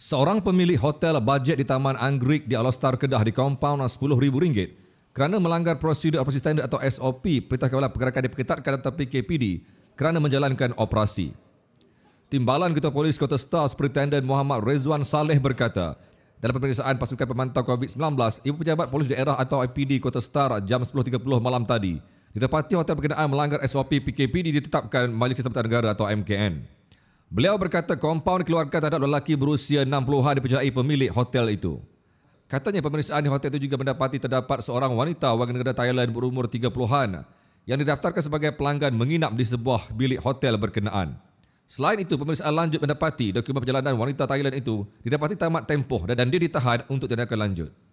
Seorang pemilik hotel bajet di Taman Anggrik di Alostar Kedah di kompaun RM10,000 kerana melanggar prosedur operasi tender atau SOP Perintah Kepala Pergerakan diperketatkan atau PKPD kerana menjalankan operasi. Timbalan Ketua Polis Kota Star Superintendent Muhammad Rezwan Saleh berkata, dalam pemeriksaan pasukan pemantau COVID-19, Ibu Pejabat Polis Daerah atau IPD Kota Star jam 10.30 malam tadi, ditepati hotel berkenaan melanggar SOP PKPD ditetapkan Majlis Ketua Negara atau MKN. Beliau berkata kompaun keluarkan terhadap lelaki berusia 60-an dipercayai pemilik hotel itu. Katanya pemeriksaan di hotel itu juga mendapati terdapat seorang wanita warga negara Thailand berumur 30-an yang didaftarkan sebagai pelanggan menginap di sebuah bilik hotel berkenaan. Selain itu, pemeriksaan lanjut mendapati dokumen perjalanan wanita Thailand itu didapati tamat tempoh dan dia ditahan untuk tindakan lanjut.